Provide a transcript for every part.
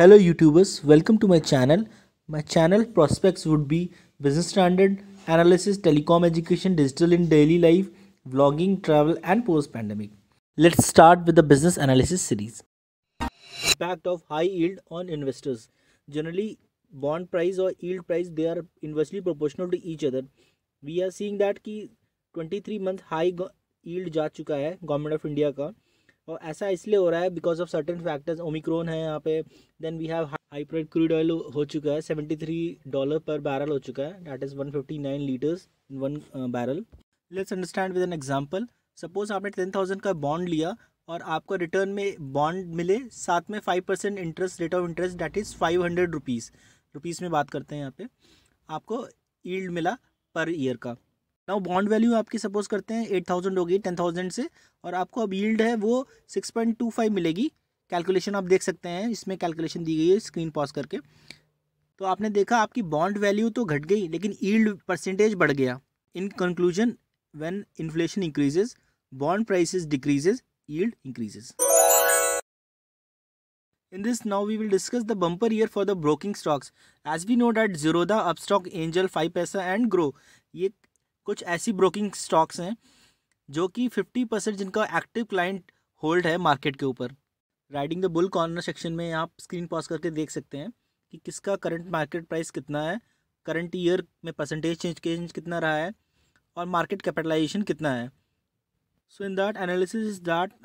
Hello YouTubers welcome to my channel my channel prospects would be business standard analysis telecom education digital in daily life vlogging travel and post pandemic let's start with the business analysis series impact of high yield on investors generally bond price और yield price they are inversely proportional to each other we are seeing that कि twenty month high yield जा चुका है government of India का और ऐसा इसलिए हो रहा है because of certain factors Omicron है यहाँ पे then we have hyped crude oil हो चुका है seventy three dollar per barrel हो चुका है that is one fifty nine litres in one barrel let's understand with an example suppose आपने टेन थाउजेंड का बॉन्ड लिया और आपको रिटर्न में बॉन्ड मिले साथ में five percent interest rate of interest that is five hundred rupees rupees में बात करते हैं यहाँ पे आपको ईल्ड मिला पर ईयर का ना बॉन्ड वैल्यू आपकी सपोज करते हैं एट थाउजेंड होगी टेन थाउजेंड से और आपको अब यील्ड है वो सिक्स पॉइंट टू फाइव मिलेगी कैलकुलेशन आप देख सकते हैं इसमें कैलकुलेशन दी गई है स्क्रीन पॉज करके तो आपने देखा आपकी बॉन्ड वैल्यू तो घट गई लेकिन ईल्ड परसेंटेज बढ़ गया in conclusion when inflation increases bond prices decreases yield increases. In this now we will discuss the bumper year for the broking stocks. As we know that Zerodha, Upstock, Angel five paisa and Groww ये कुछ ऐसी broking stocks हैं जो कि fifty percent जिनका active client hold है market के ऊपर riding the bull corner section में आप स्क्रीन पॉज करके देख सकते हैं कि किसका करंट मार्केट प्राइस कितना है करंट ईयर में परसेंटेज चेंज चेंज कितना रहा है और मार्केट कैपिटलाइजेशन कितना है so in that analysis is that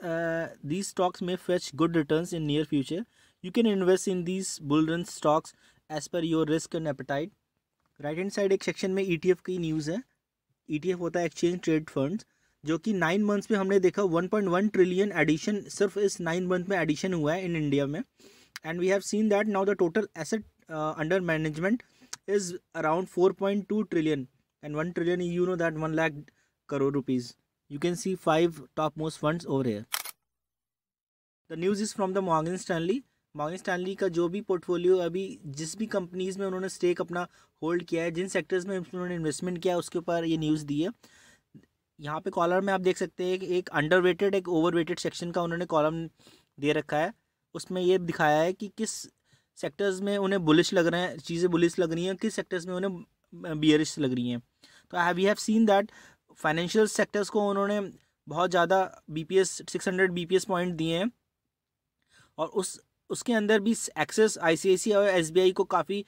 these stocks में fetch good return in near future you can invest in these bull run stocks as per your risk and appetite right hand side एक section में ई की news है ई e होता है exchange trade fund जो कि नाइन मंथ्स में हमने देखा 1.1 ट्रिलियन एडिशन सिर्फ इस नाइन मंथ में एडिशन हुआ है इन इंडिया में and we have seen that now the total asset under management is around 4.2 trillion and one trillion you know that one lakh crore rupees can see five top most funds over here the news is from the morgan stanley Morgan Stanley का जो भी portfolio अभी जिस भी companies में उन्होंने stake अपना hold किया है जिन सेक्टर्स में उन्होंने इन्वेस्टमेंट किया उसके ऊपर ये न्यूज़ दी है यहाँ पे कॉलर में आप देख सकते हैं कि एक वेटेड एक वेटेड सेक्शन का उन्होंने कॉलम दे रखा है उसमें ये दिखाया है कि किस सेक्टर्स में उन्हें बुलिश लग रहे हैं चीज़ें बुलिश लग रही हैं किस सेक्टर्स में उन्हें बियरिश लग रही हैं तो I we have seen that financial sectors को उन्होंने बहुत ज़्यादा B P S six hundred B P S point दिए हैं और उस उसके अंदर भी एक्सेस आईसीआईसी और एसबीआई को काफ़ी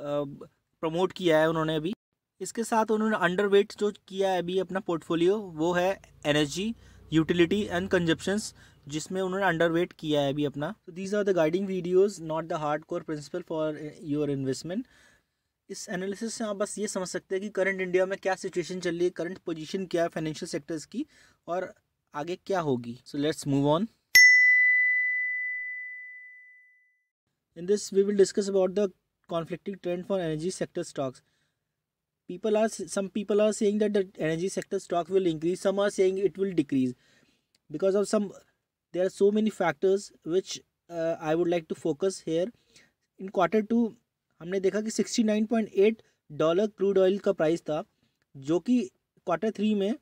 प्रमोट किया है उन्होंने अभी इसके साथ उन्होंने अंडरवेट जो किया है अभी अपना पोर्टफोलियो वो है एनर्जी यूटिलिटी एंड कंजप्शंस जिसमें उन्होंने अंडरवेट किया है अभी अपना तो these are the guiding videos not the hard core principle for your investment इस एनालिसिस से आप बस ये समझ सकते हैं कि करंट इंडिया में क्या सिचुएशन चल रही है करंट पोजीशन क्या है फाइनेंशियल सेक्टर्स की और आगे क्या होगी so let's move on in this we will discuss about the conflicting trend for energy sector stocks people are some people are saying that the energy sector stock will increase some are saying it will decrease because of some there are so many factors which uh, i would like to focus here in quarter two, हमने देखा कि crude oil crude oil का price था जो कि quarter three में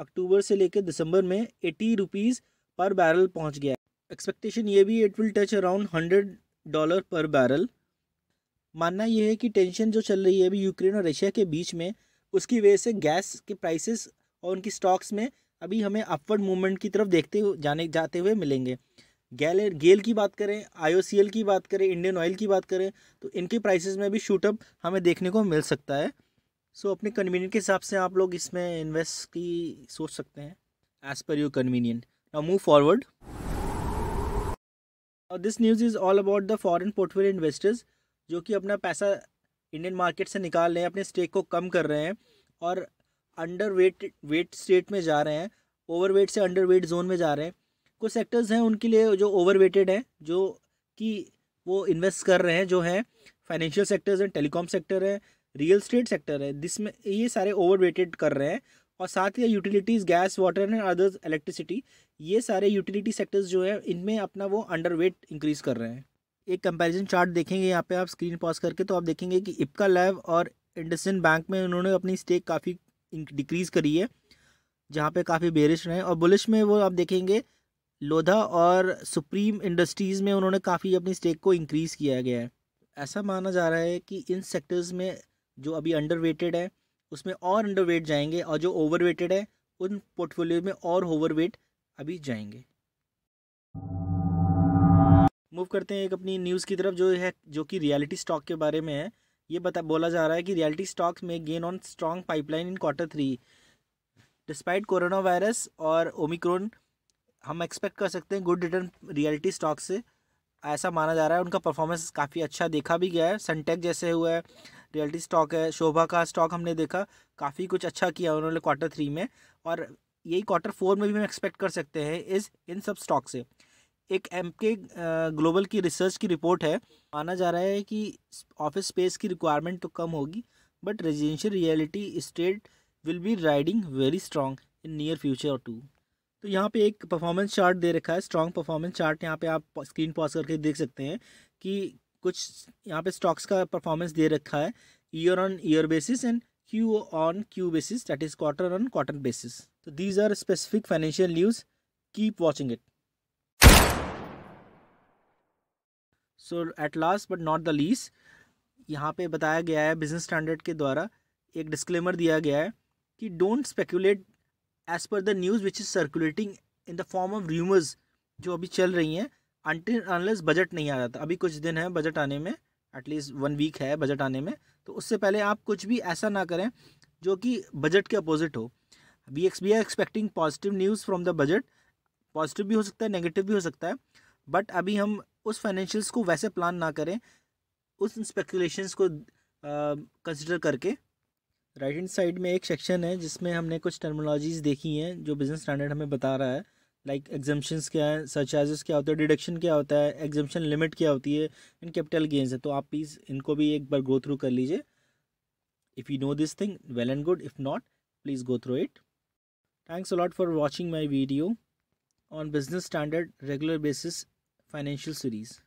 अक्टूबर से लेकर दिसंबर में एटी रुपीज़ पर बैरल पहुंच गया एक्सपेक्टेशन ये भी it will touch around one hundred. Dollar per barrel मानना यह है कि टेंशन जो चल रही है अभी यूक्रेन और रशिया के बीच में उसकी वजह से गैस के प्राइसेस और उनकी स्टॉक्स में अभी हमें अपवर्ड मूवमेंट की तरफ देखते हुए जाने जाते हुए मिलेंगे गैल गेल की बात करें आईओसीएल की बात करें इंडियन ऑयल की बात करें तो इनके प्राइसेस में भी शूटअप हमें देखने को मिल सकता है सो so, अपने कन्वीनियंट के हिसाब से आप लोग इसमें इन्वेस्ट की सोच सकते हैं as per you convenient now move forward और this news is all about the foreign portfolio investors जो कि अपना पैसा इंडियन मार्केट से निकाल रहे हैं अपने स्टेक को कम कर रहे हैं और अंडर वेट वेट स्टेट में जा रहे हैं ओवर वेट से अंडर वेट जोन में जा रहे हैं कुछ सेक्टर्स हैं उनके लिए जो ओवर वेटेड हैं जो कि वो इन्वेस्ट कर रहे हैं जो हैं फाइनेंशियल सेक्टर्स हैं टेलीकॉम सेक्टर है रियल स्टेट सेक्टर है जिसमें ये सारे ओवर वेटेड कर रहे हैं और साथ ही utilities gas water and others electricity ये सारे यूटिलिटी सेक्टर्स जो है इनमें अपना वो अंडर वेट इंक्रीज़ कर रहे हैं एक कंपैरिजन चार्ट देखेंगे यहाँ पे आप स्क्रीन पॉज करके तो आप देखेंगे कि इपका लैब और इंडसन बैंक में उन्होंने अपनी स्टेक काफ़ी डिक्रीज़ करी है जहाँ पे काफ़ी बेरिश रहे और बुलिश में वो आप देखेंगे लोधा और सुप्रीम इंडस्ट्रीज़ में उन्होंने काफ़ी अपनी स्टेक को इंक्रीज़ किया गया है ऐसा माना जा रहा है कि इन सेक्टर्स में जो अभी अंडर वेटेड है उसमें और अंडर वेट जाएंगे और जो ओवर वेटेड है उन पोर्टफोलियो में और ओवर वेट अभी जाएंगे मूव करते हैं एक अपनी न्यूज़ की तरफ जो है जो कि रियलिटी स्टॉक के बारे में है ये बता बोला जा रहा है कि रियलिटी स्टॉक्स में gain on strong pipeline in quarter three despite corona virus और ओमिक्रोन हम एक्सपेक्ट कर सकते हैं गुड रिटर्न रियलिटी स्टॉक से ऐसा माना जा रहा है उनका परफॉर्मेंस काफ़ी अच्छा देखा भी गया है सनटेक जैसे हुआ है रियल्टी स्टॉक है शोभा का स्टॉक हमने देखा काफ़ी कुछ अच्छा किया उन्होंने क्वार्टर थ्री में और यही क्वार्टर फोर में भी हम एक्सपेक्ट कर सकते हैं इस इन सब स्टॉक से एक एम के ग्लोबल की रिसर्च की रिपोर्ट है माना जा रहा है कि ऑफिस स्पेस की रिक्वायरमेंट तो कम होगी but residential reality estate will be riding very strong in near future और टू तो यहाँ पे एक परफॉर्मेंस चार्ट दे रखा है स्ट्रॉन्ग परफॉर्मेंस चार्ट यहाँ पे आप स्क्रीन पॉज करके देख सकते हैं कि कुछ यहाँ पे स्टॉक्स का परफॉर्मेंस दे रखा है year on year basis and Q on Q basis that is quarter on quarter basis तो these are specific financial news keep watching it so at last but not the least यहाँ पे बताया गया है business standard के द्वारा एक disclaimer दिया गया है कि don't speculate as per the news which is circulating in the form of rumours जो अभी चल रही हैं अनलेस बजट नहीं आ जाता अभी कुछ दिन है बजट आने में एटलीस्ट वन वीक है बजट आने में तो उससे पहले आप कुछ भी ऐसा ना करें जो कि बजट के अपोजिट हो we ex we are expecting positive news from the budget positive भी हो सकता है नेगेटिव भी हो सकता है बट अभी हम उस फाइनेंशियल्स को वैसे प्लान ना करें उस स्पेकुलेशंस को कंसिडर uh, करके राइट हैंड साइड में एक सेक्शन है जिसमें हमने कुछ टर्मोलॉजीज़ देखी हैं जो बिज़नेस स्टैंडर्ड हमें बता रहा है लाइक एग्जम्पन्स क्या है सरचार्जेस क्या होते हैं डिडक्शन क्या होता है एग्जम्पन लिमिट क्या होती है एंड कैपिटल गेंस है तो आप प्लीज़ इनको भी एक बार गो थ्रू कर लीजिए if you know this thing well and good if not please go through it thanks a lot for watching my video on Business Standard regular basis financial series